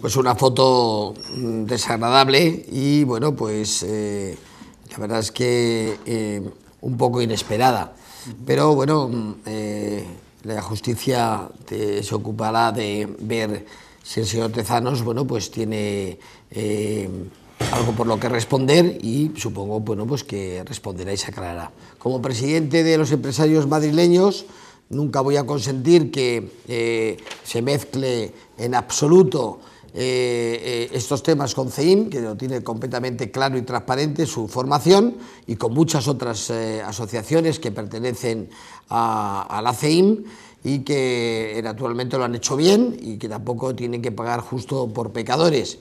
Pues una foto mm, desagradable y bueno, pues eh, la verdad es que eh, un poco inesperada. Pero bueno, mm, eh, la justicia se ocupará de ver si el señor Tezanos, bueno, pues tiene algo por lo que responder y supongo, bueno, pues que responderá y se aclarará. Como presidente de los empresarios madrileños, nunca voy a consentir que se mezcle en absoluto eh, eh, estos temas con CEIM, que lo tiene completamente claro y transparente su formación, y con muchas otras eh, asociaciones que pertenecen a, a la CEIM y que naturalmente lo han hecho bien y que tampoco tienen que pagar justo por pecadores.